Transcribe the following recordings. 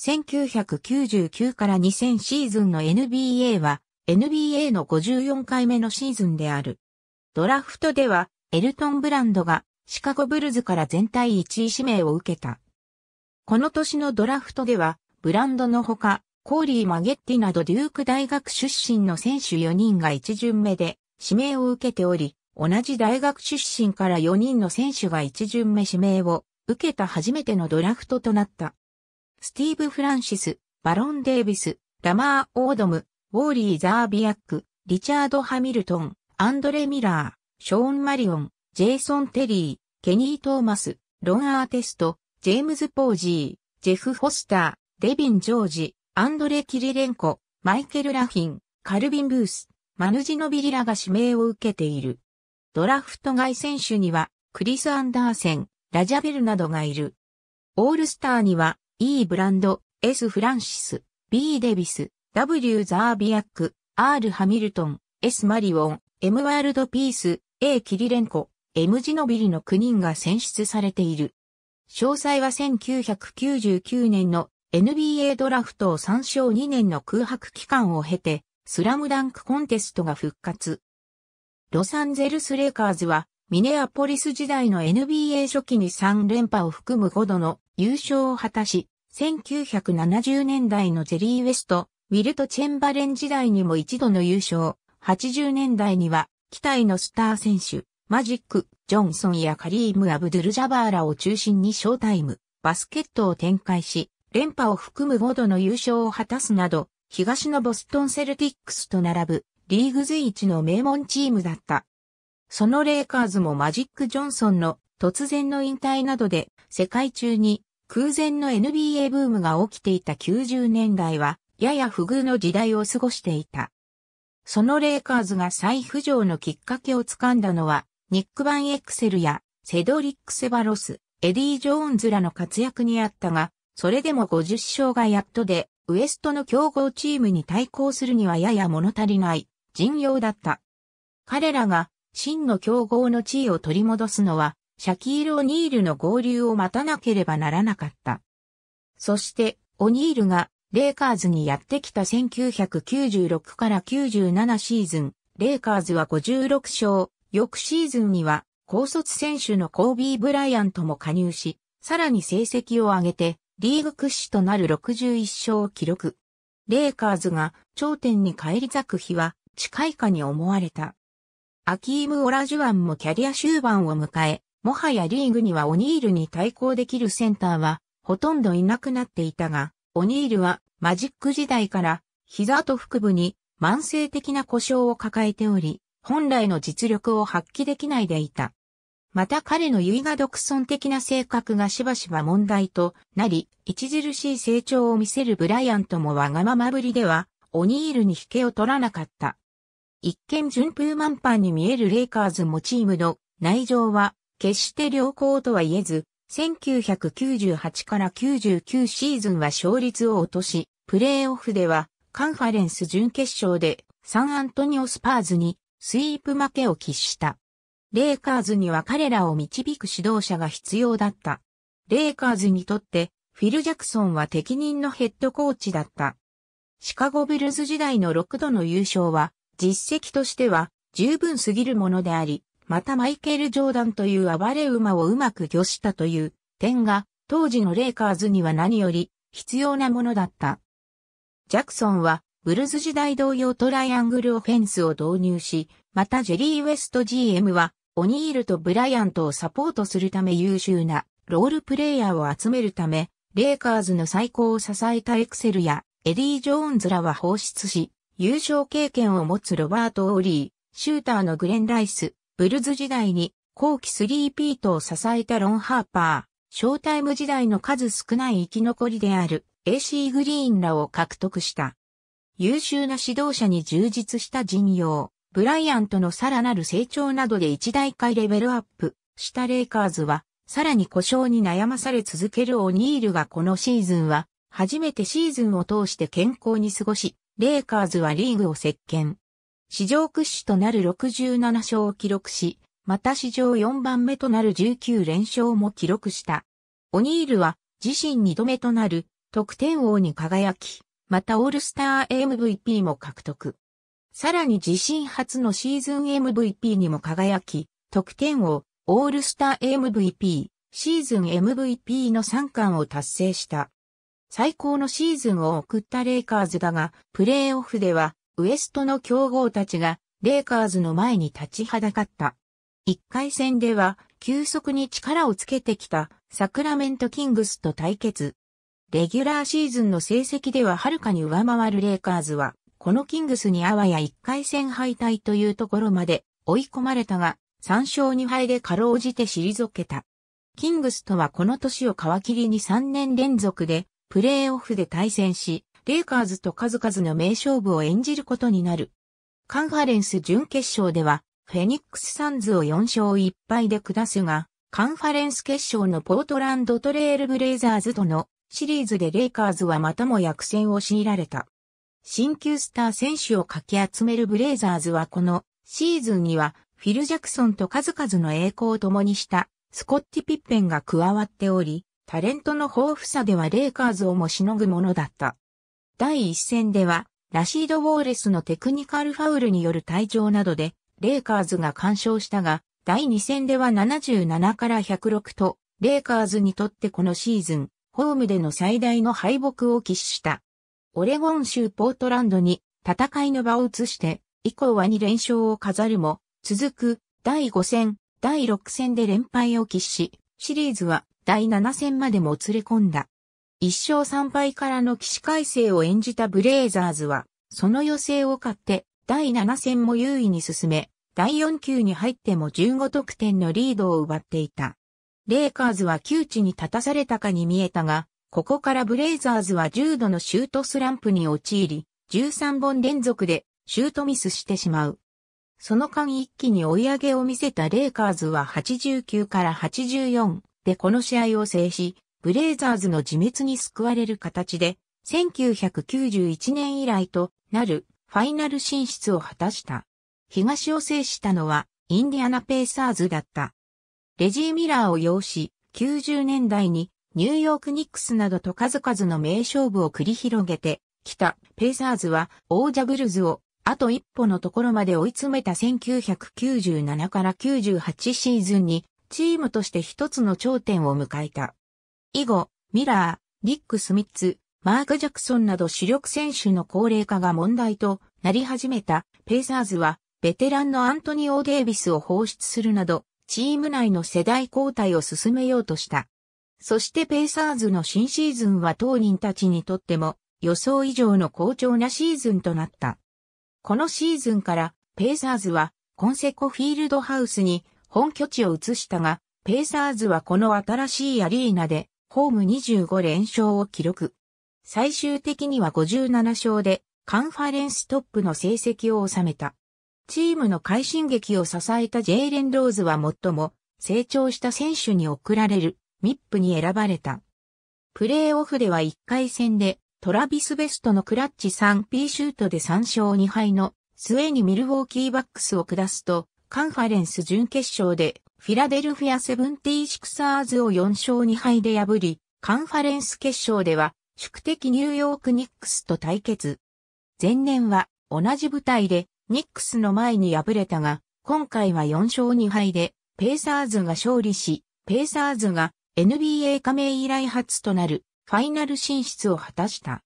1999から2000シーズンの NBA は NBA の54回目のシーズンである。ドラフトではエルトン・ブランドがシカゴブルズから全体1位指名を受けた。この年のドラフトではブランドのほかコーリー・マゲッティなどデューク大学出身の選手4人が1巡目で指名を受けており、同じ大学出身から4人の選手が1巡目指名を受けた初めてのドラフトとなった。スティーブ・フランシス、バロン・デイビス、ラマー・オードム、ウォーリー・ザービアック、リチャード・ハミルトン、アンドレ・ミラー、ショーン・マリオン、ジェイソン・テリー、ケニー・トーマス、ロン・アーテスト、ジェームズ・ポージー、ジェフ・ホスター、デビン・ジョージ、アンドレ・キリレンコ、マイケル・ラフィン、カルビン・ブース、マヌジノ・ビリラが指名を受けている。ドラフト外選手には、クリス・アンダーセン、ラジャベルなどがいる。オールスターには、E ブランド、S フランシス、B デビス、W ザービアック、R ハミルトン、S マリオン、M ワールドピース、A キリレンコ、M ジノビリの9人が選出されている。詳細は1999年の NBA ドラフトを参照2年の空白期間を経て、スラムダンクコンテストが復活。ロサンゼルスレイカーズは、ミネアポリス時代の NBA 初期に3連覇を含む5度の優勝を果たし、1970年代のジェリー・ウェスト、ウィルト・チェンバレン時代にも一度の優勝、80年代には、期待のスター選手、マジック、ジョンソンやカリーム・アブドゥル・ジャバーラを中心にショータイム、バスケットを展開し、連覇を含む5度の優勝を果たすなど、東のボストンセルティックスと並ぶ、リーグ随一の名門チームだった。そのレイカーズもマジック・ジョンソンの突然の引退などで世界中に空前の NBA ブームが起きていた90年代は、やや不遇の時代を過ごしていた。そのレイカーズが再浮上のきっかけをつかんだのは、ニック・バン・エクセルや、セドリック・セバロス、エディ・ジョーンズらの活躍にあったが、それでも50勝がやっとで、ウエストの強豪チームに対抗するにはやや物足りない陣容だった。彼らが真の競合の地位を取り戻すのはシャキール・オニールの合流を待たなければならなかった。そして、オニールがレイカーズにやってきた1996から97シーズン、レイカーズは56勝、翌シーズンには高卒選手のコービー・ブライアントも加入し、さらに成績を上げて、リーグ屈指となる61勝を記録。レイカーズが頂点に返り咲く日は近いかに思われた。アキーム・オラジュアンもキャリア終盤を迎え、もはやリーグにはオニールに対抗できるセンターはほとんどいなくなっていたが、オニールはマジック時代から膝と腹部に慢性的な故障を抱えており、本来の実力を発揮できないでいた。また彼の位が独尊的な性格がしばしば問題となり、著しい成長を見せるブライアントもわがままぶりでは、オニールに引けを取らなかった。一見順風満帆に見えるレイカーズもチームの内情は決して良好とは言えず、1998から99シーズンは勝率を落とし、プレーオフではカンファレンス準決勝でサンアントニオスパーズにスイープ負けを喫した。レイカーズには彼らを導く指導者が必要だった。レイカーズにとってフィル・ジャクソンは適任のヘッドコーチだった。シカゴブルズ時代の6度の優勝は実績としては十分すぎるものであり、またマイケル・ジョーダンという暴れ馬をうまく挙したという点が、当時のレイカーズには何より必要なものだった。ジャクソンは、ブルズ時代同様トライアングルオフェンスを導入し、またジェリー・ウェスト GM は、オニールとブライアントをサポートするため優秀なロールプレイヤーを集めるため、レイカーズの最高を支えたエクセルやエディ・ジョーンズらは放出し、優勝経験を持つロバート・オーリー、シューターのグレン・ライス、ブルズ時代に後期スリーピートを支えたロン・ハーパー、ショータイム時代の数少ない生き残りである AC グリーンらを獲得した。優秀な指導者に充実した陣容、ブライアントのさらなる成長などで一大会レベルアップしたレイカーズは、さらに故障に悩まされ続けるオニールがこのシーズンは、初めてシーズンを通して健康に過ごし、レイカーズはリーグを席巻。史上屈指となる67勝を記録し、また史上4番目となる19連勝も記録した。オニールは自身2度目となる得点王に輝き、またオールスター MVP も獲得。さらに自身初のシーズン MVP にも輝き、得点王、オールスター MVP、シーズン MVP の3冠を達成した。最高のシーズンを送ったレイカーズだが、プレーオフではウエストの強豪たちが、レイカーズの前に立ちはだかった。1回戦では、急速に力をつけてきた、サクラメントキングスと対決。レギュラーシーズンの成績でははるかに上回るレイカーズは、このキングスにあわや1回戦敗退というところまで追い込まれたが、3勝2敗でかろうじて退けた。キングスとはこの年を皮切りに3年連続で、プレーオフで対戦し、レイカーズと数々の名勝負を演じることになる。カンファレンス準決勝では、フェニックスサンズを4勝1敗で下すが、カンファレンス決勝のポートランドトレールブレイザーズとのシリーズでレイカーズはまたも役戦を強いられた。新旧スター選手をかき集めるブレイザーズはこのシーズンにはフィル・ジャクソンと数々の栄光を共にしたスコッティ・ピッペンが加わっており、タレントの豊富さではレイカーズをもしのぐものだった。第1戦では、ラシード・ウォーレスのテクニカルファウルによる退場などで、レイカーズが干渉したが、第2戦では77から106と、レイカーズにとってこのシーズン、ホームでの最大の敗北を喫した。オレゴン州ポートランドに戦いの場を移して、以降は2連勝を飾るも、続く第5戦、第6戦で連敗を喫し、シリーズは第7戦までもつれ込んだ。一勝三敗からの起死回生を演じたブレイザーズは、その予選を勝って、第7戦も優位に進め、第4球に入っても15得点のリードを奪っていた。レイカーズは窮地に立たされたかに見えたが、ここからブレイザーズは重度のシュートスランプに陥り、13本連続でシュートミスしてしまう。その間一気に追い上げを見せたレイカーズは89から84でこの試合を制し、ブレイザーズの自滅に救われる形で、1991年以来となるファイナル進出を果たした。東を制したのはインディアナペーサーズだった。レジー・ミラーを擁し、90年代にニューヨークニックスなどと数々の名勝負を繰り広げてきたペーサーズは王者ブルズをあと一歩のところまで追い詰めた1997から98シーズンにチームとして一つの頂点を迎えた。以後、ミラー、リック・スミッツ、マーク・ジャクソンなど主力選手の高齢化が問題となり始めたペイサーズは、ベテランのアントニオ・デイビスを放出するなど、チーム内の世代交代を進めようとした。そしてペイサーズの新シーズンは当人たちにとっても予想以上の好調なシーズンとなった。このシーズンからペイサーズはコンセコフィールドハウスに本拠地を移したが、ペイサーズはこの新しいアリーナでホーム25連勝を記録。最終的には57勝で、カンファレンストップの成績を収めた。チームの快進撃を支えたジェイレン・ローズは最も成長した選手に贈られるミップに選ばれた。プレーオフでは1回戦でトラビス・ベストのクラッチ 3P シュートで3勝2敗の末にミルウォーキーバックスを下すとカンファレンス準決勝でフィラデルフィアセブンティーシクサーズを4勝2敗で破り、カンファレンス決勝では、宿敵ニューヨークニックスと対決。前年は同じ舞台でニックスの前に敗れたが、今回は4勝2敗で、ペーサーズが勝利し、ペーサーズが NBA 加盟以来初となるファイナル進出を果たした。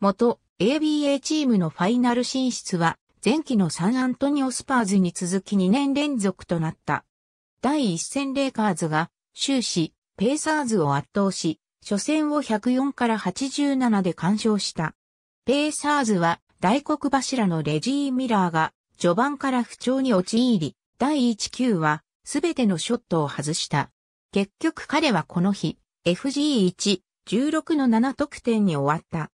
元 ABA チームのファイナル進出は前期のサンアントニオスパーズに続き2年連続となった。第1戦レイカーズが終始ペーサーズを圧倒し、初戦を104から87で完勝した。ペーサーズは大黒柱のレジー・ミラーが序盤から不調に陥り、第1級はすべてのショットを外した。結局彼はこの日、FG1、16の7得点に終わった。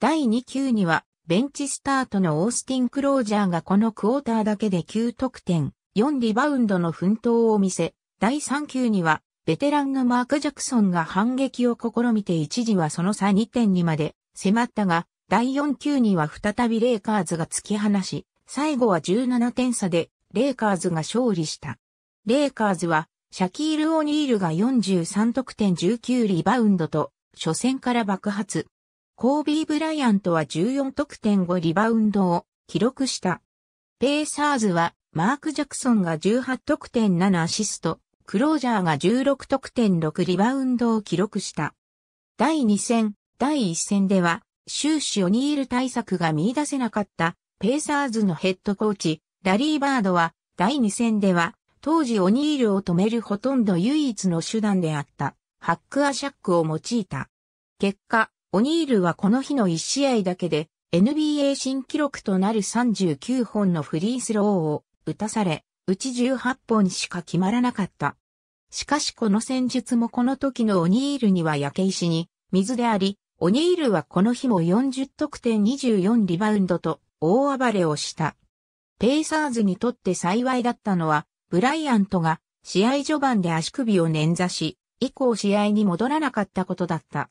第2級には、ベンチスタートのオースティン・クロージャーがこのクォーターだけで9得点、4リバウンドの奮闘を見せ、第3球には、ベテランのマーク・ジャクソンが反撃を試みて一時はその差2点にまで迫ったが、第4球には再びレイカーズが突き放し、最後は17点差で、レイカーズが勝利した。レイカーズは、シャキール・オニールが43得点19リバウンドと、初戦から爆発。コービー・ブライアントは14得点5リバウンドを記録した。ペイサーズはマーク・ジャクソンが18得点7アシスト、クロージャーが16得点6リバウンドを記録した。第2戦、第1戦では、終始オニール対策が見出せなかった、ペーサーズのヘッドコーチ、ラリー・バードは、第2戦では、当時オニールを止めるほとんど唯一の手段であった、ハック・アシャックを用いた。結果、オニールはこの日の1試合だけで、NBA 新記録となる39本のフリースローを打たされ、うち18本しか決まらなかった。しかしこの戦術もこの時のオニールには焼け石に水であり、オニールはこの日も40得点24リバウンドと大暴れをした。ペイサーズにとって幸いだったのは、ブライアントが試合序盤で足首を捻挫し、以降試合に戻らなかったことだった。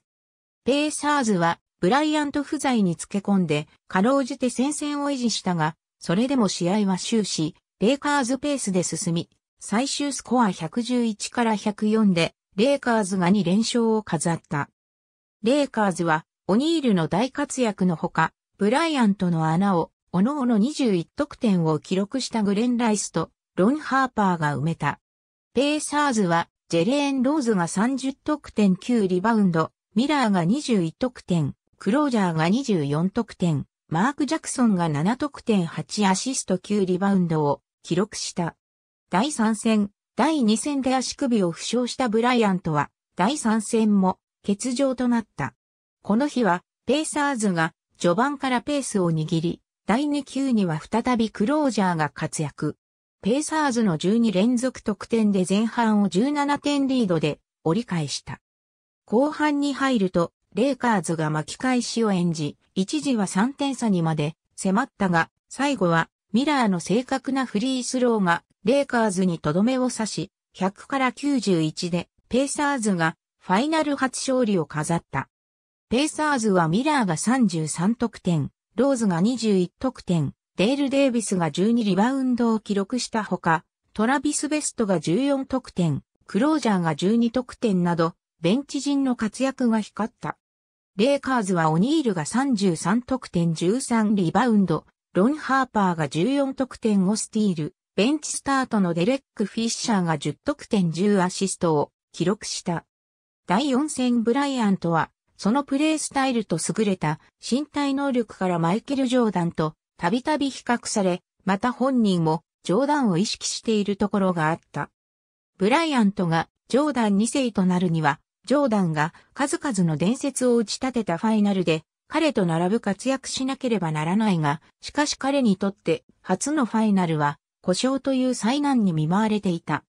ペイサーズはブライアント不在につけ込んで、かろうじて戦線を維持したが、それでも試合は終始、レイカーズペースで進み、最終スコア111から104で、レイカーズが2連勝を飾った。レイカーズは、オニールの大活躍のほか、ブライアントの穴を、おのおの21得点を記録したグレン・ライスと、ロン・ハーパーが埋めた。ペーサーズは、ジェレーン・ローズが30得点9リバウンド、ミラーが21得点、クロージャーが24得点、マーク・ジャクソンが7得点8アシスト9リバウンドを記録した。第3戦、第2戦で足首を負傷したブライアントは、第3戦も欠場となった。この日は、ペーサーズが序盤からペースを握り、第2球には再びクロージャーが活躍。ペーサーズの12連続得点で前半を17点リードで折り返した。後半に入ると、レイカーズが巻き返しを演じ、一時は3点差にまで迫ったが、最後はミラーの正確なフリースローがレイカーズにとどめを刺し、100から91でペーサーズがファイナル初勝利を飾った。ペーサーズはミラーが33得点、ローズが21得点、デール・デイビスが12リバウンドを記録したほか、トラビス・ベストが14得点、クロージャーが12得点など、ベンチ陣の活躍が光った。レイカーズはオニールが33得点13リバウンド、ロン・ハーパーが14得点をスティール、ベンチスタートのデレック・フィッシャーが10得点10アシストを記録した。第4戦ブライアントは、そのプレースタイルと優れた身体能力からマイケル・ジョーダンとたびたび比較され、また本人もジョーダンを意識しているところがあった。ブライアントがジョーダン2世となるには、ジョーダンが数々の伝説を打ち立てたファイナルで彼と並ぶ活躍しなければならないが、しかし彼にとって初のファイナルは故障という災難に見舞われていた。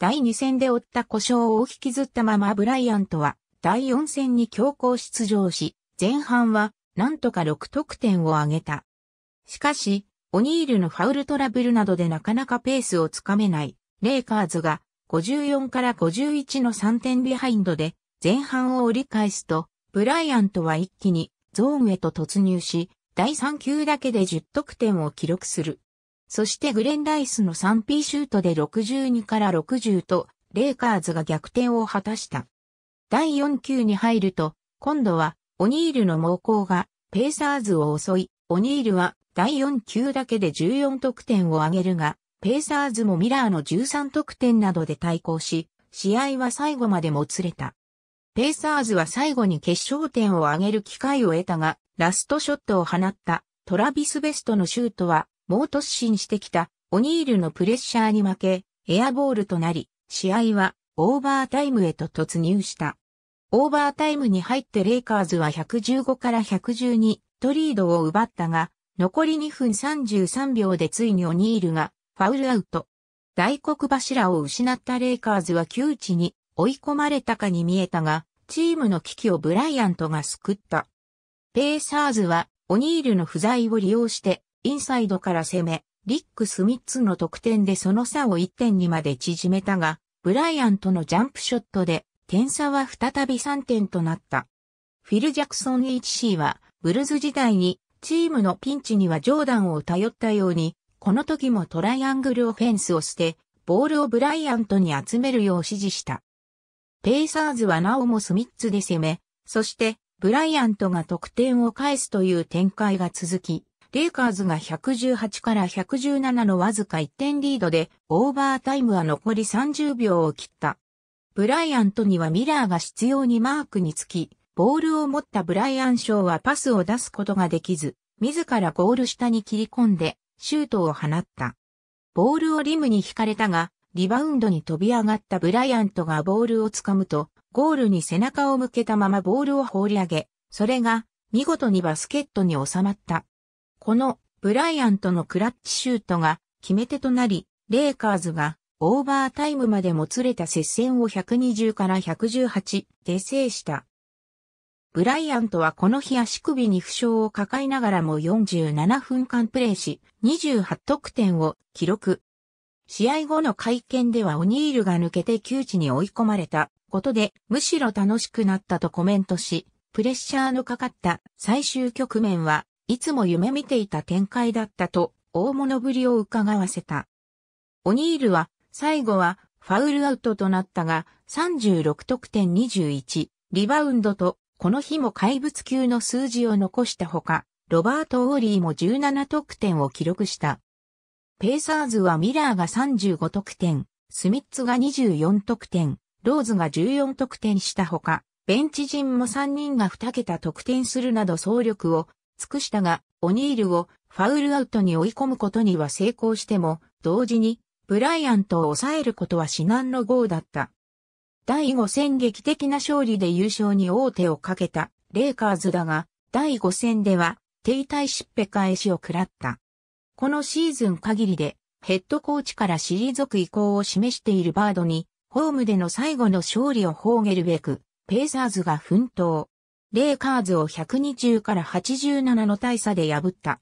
第2戦で負った故障を引きずったままブライアントは第4戦に強行出場し、前半はなんとか6得点を挙げた。しかし、オニールのファウルトラブルなどでなかなかペースをつかめない、レイカーズが54から51の3点ビハインドで前半を折り返すと、ブライアントは一気にゾーンへと突入し、第3球だけで10得点を記録する。そしてグレン・ライスの 3P シュートで62から60と、レイカーズが逆転を果たした。第4球に入ると、今度はオニールの猛攻がペーサーズを襲い、オニールは第4球だけで14得点を挙げるが、ペーサーズもミラーの13得点などで対抗し、試合は最後までもつれた。ペーサーズは最後に決勝点を挙げる機会を得たが、ラストショットを放ったトラビス・ベストのシュートは、猛突進してきたオニールのプレッシャーに負け、エアボールとなり、試合はオーバータイムへと突入した。オーバータイムに入ってレイカーズは115から112とリードを奪ったが、残り2分33秒でついにオニールがファウルアウト。大黒柱を失ったレイカーズは窮地に追い込まれたかに見えたが、チームの危機をブライアントが救った。ペーサーズはオニールの不在を利用してインサイドから攻め、リック・スミッツの得点でその差を1点にまで縮めたが、ブライアントのジャンプショットで点差は再び3点となった。フィル・ジャクソン HC はブルズ時代にチームのピンチにはジョーダンを頼ったようにこの時もトライアングルオフェンスをして、ボールをブライアントに集めるよう指示した。ペイサーズはなおもスミッツで攻め、そしてブライアントが得点を返すという展開が続き、レイカーズが118から117のわずか1点リードで、オーバータイムは残り30秒を切った。ブライアントにはミラーが必要にマークにつき、ボールを持ったブライアンーはパスを出すことができず、自らゴール下に切り込んで、シュートを放った。ボールをリムに引かれたが、リバウンドに飛び上がったブライアントがボールを掴むと、ゴールに背中を向けたままボールを放り上げ、それが見事にバスケットに収まった。このブライアントのクラッチシュートが決め手となり、レイカーズがオーバータイムまでもつれた接戦を120から118で制した。ブライアントはこの日足首に負傷を抱えながらも47分間プレーし、28得点を記録。試合後の会見ではオニールが抜けて窮地に追い込まれたことで、むしろ楽しくなったとコメントし、プレッシャーのかかった最終局面はいつも夢見ていた展開だったと大物ぶりを伺わせた。オニールは最後はファウルアウトとなったが36得点21リバウンドとこの日も怪物級の数字を残したほか、ロバート・オーリーも17得点を記録した。ペイサーズはミラーが35得点、スミッツが24得点、ローズが14得点したほか、ベンチ陣も3人が2桁得点するなど総力を尽くしたが、オニールをファウルアウトに追い込むことには成功しても、同時にブライアントを抑えることは至難の号だった。第5戦劇的な勝利で優勝に王手をかけたレイカーズだが、第5戦では停滞しっぺ返しを食らった。このシーズン限りでヘッドコーチから退く意向を示しているバードに、ホームでの最後の勝利を放げるべく、ペーサーズが奮闘。レイカーズを120から87の大差で破った。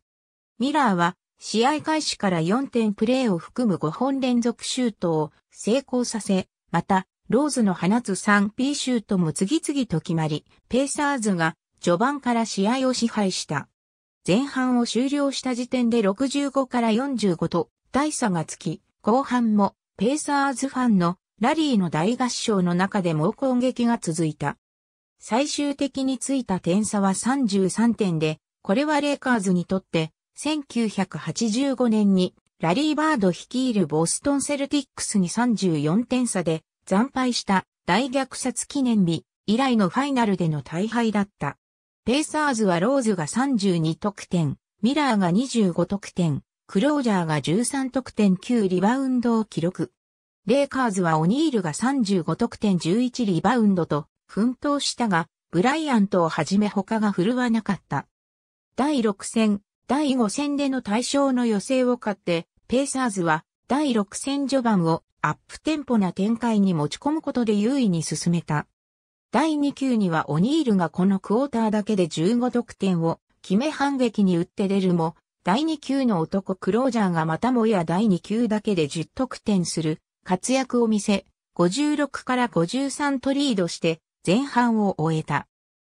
ミラーは、試合開始から4点プレーを含む5本連続シュートを成功させ、また、ローズの放つ 3P シュートも次々と決まり、ペーサーズが序盤から試合を支配した。前半を終了した時点で65から45と大差がつき、後半もペーサーズファンのラリーの大合唱の中でも攻撃が続いた。最終的についた点差は33点で、これはレイカーズにとって1985年にラリー・バード率いるボストンセルティックスに34点差で惨敗した大虐殺記念日以来のファイナルでの大敗だった。ペイサーズはローズが32得点、ミラーが25得点、クロージャーが13得点9リバウンドを記録。レイカーズはオニールが35得点11リバウンドと奮闘したが、ブライアントをはじめ他が振るわなかった。第6戦、第5戦での対象の予選を勝って、ペイサーズは第6戦序盤をアップテンポな展開に持ち込むことで優位に進めた。第2球にはオニールがこのクォーターだけで15得点を決め反撃に打って出るも、第2球の男クロージャーがまたもや第2球だけで10得点する活躍を見せ、56から53とリードして前半を終えた。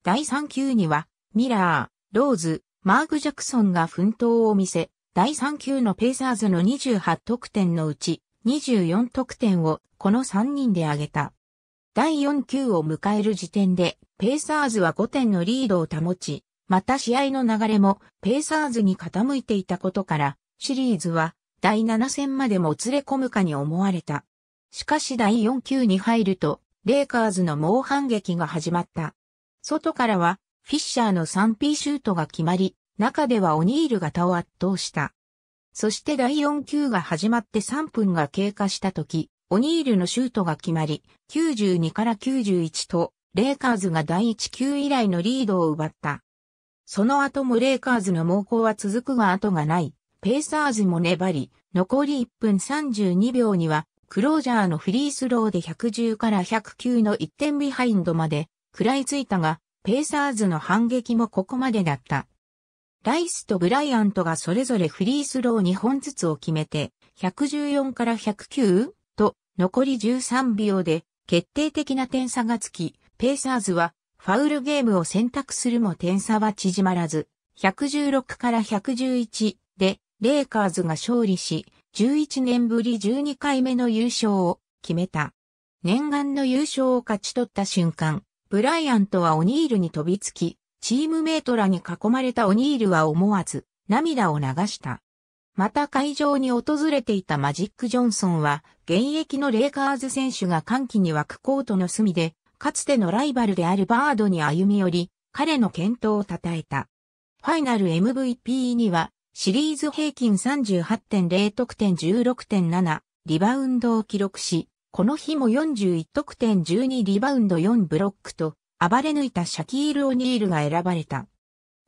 第3球にはミラー、ローズ、マーク・ジャクソンが奮闘を見せ、第3級のペイサーズの28得点のうち24得点をこの3人で挙げた。第4級を迎える時点でペイサーズは5点のリードを保ち、また試合の流れもペイサーズに傾いていたことからシリーズは第7戦までもつれ込むかに思われた。しかし第4級に入るとレイカーズの猛反撃が始まった。外からはフィッシャーの 3P シュートが決まり、中ではオニールが倒を圧倒した。そして第4球が始まって3分が経過した時、オニールのシュートが決まり、92から91と、レイカーズが第1球以来のリードを奪った。その後もレイカーズの猛攻は続くが後がない。ペーサーズも粘り、残り1分32秒には、クロージャーのフリースローで110から109の1点ビハインドまで食らいついたが、ペーサーズの反撃もここまでだった。ライスとブライアントがそれぞれフリースロー2本ずつを決めて、114から109と残り13秒で決定的な点差がつき、ペーサーズはファウルゲームを選択するも点差は縮まらず、116から111でレイカーズが勝利し、11年ぶり12回目の優勝を決めた。念願の優勝を勝ち取った瞬間、ブライアントはオニールに飛びつき、チームメイトらに囲まれたオニールは思わず涙を流した。また会場に訪れていたマジック・ジョンソンは、現役のレイカーズ選手が歓喜に湧くコートの隅で、かつてのライバルであるバードに歩み寄り、彼の健闘を称えた。ファイナル MVP には、シリーズ平均38.0得点16.7、リバウンドを記録し、この日も41得点12リバウンド4ブロックと、暴れ抜いたシャキール・オニールが選ばれた。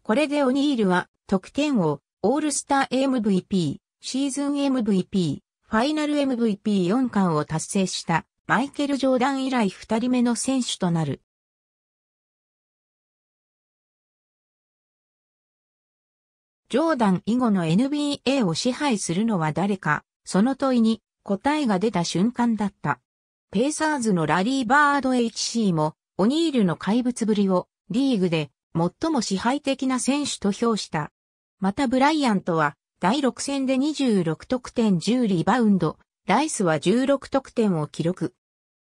これでオニールは得点王、オールスター MVP、シーズン MVP、ファイナル MVP4 冠を達成したマイケル・ジョーダン以来2人目の選手となる。ジョーダン以後の NBA を支配するのは誰か、その問いに答えが出た瞬間だった。ペイサーズのラリー・バード HC もオニールの怪物ぶりをリーグで最も支配的な選手と評した。またブライアントは第6戦で26得点10リバウンド、ライスは16得点を記録。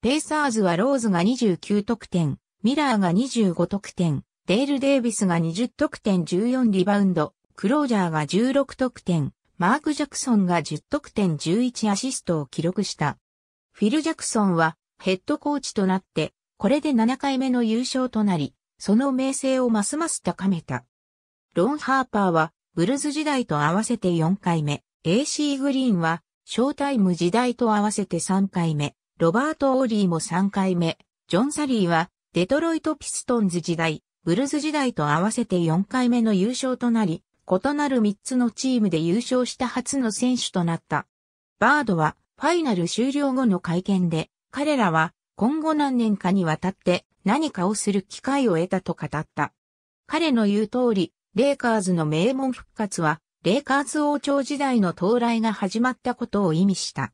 ペーサーズはローズが29得点、ミラーが25得点、デール・デービスが20得点14リバウンド、クロージャーが16得点、マーク・ジャクソンが10得点11アシストを記録した。フィル・ジャクソンはヘッドコーチとなってこれで7回目の優勝となり、その名声をますます高めた。ロン・ハーパーは、ブルズ時代と合わせて4回目、AC グリーンは、ショータイム時代と合わせて3回目、ロバート・オーリーも3回目、ジョン・サリーは、デトロイト・ピストンズ時代、ブルズ時代と合わせて4回目の優勝となり、異なる3つのチームで優勝した初の選手となった。バードは、ファイナル終了後の会見で、彼らは、今後何年かにわたって何かをする機会を得たと語った。彼の言う通り、レイカーズの名門復活は、レイカーズ王朝時代の到来が始まったことを意味した。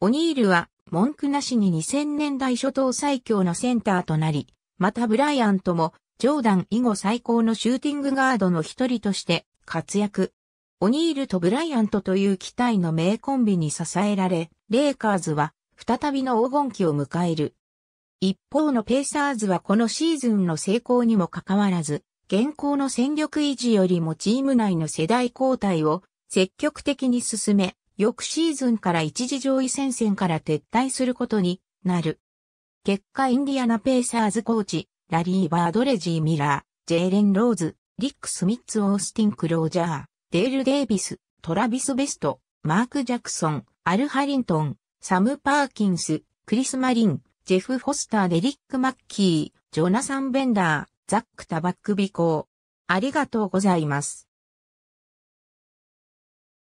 オニールは文句なしに2000年代初頭最強のセンターとなり、またブライアントもジョーダン以後最高のシューティングガードの一人として活躍。オニールとブライアントという期待の名コンビに支えられ、レイカーズは再びの黄金期を迎える。一方のペーサーズはこのシーズンの成功にもかかわらず、現行の戦力維持よりもチーム内の世代交代を積極的に進め、翌シーズンから一時上位戦線から撤退することになる。結果インディアナペーサーズコーチ、ラリー・バードレジー・ミラー、ジェーレン・ローズ、リック・スミッツ・オースティン・クロージャー、デール・デイビス、トラビス・ベスト、マーク・ジャクソン、アル・ハリントン、サム・パーキンス、クリス・マリン、ジェフ・フォスター・デリック・マッキー、ジョナサン・ベンダー、ザック・タバック・ビコー。ありがとうございます。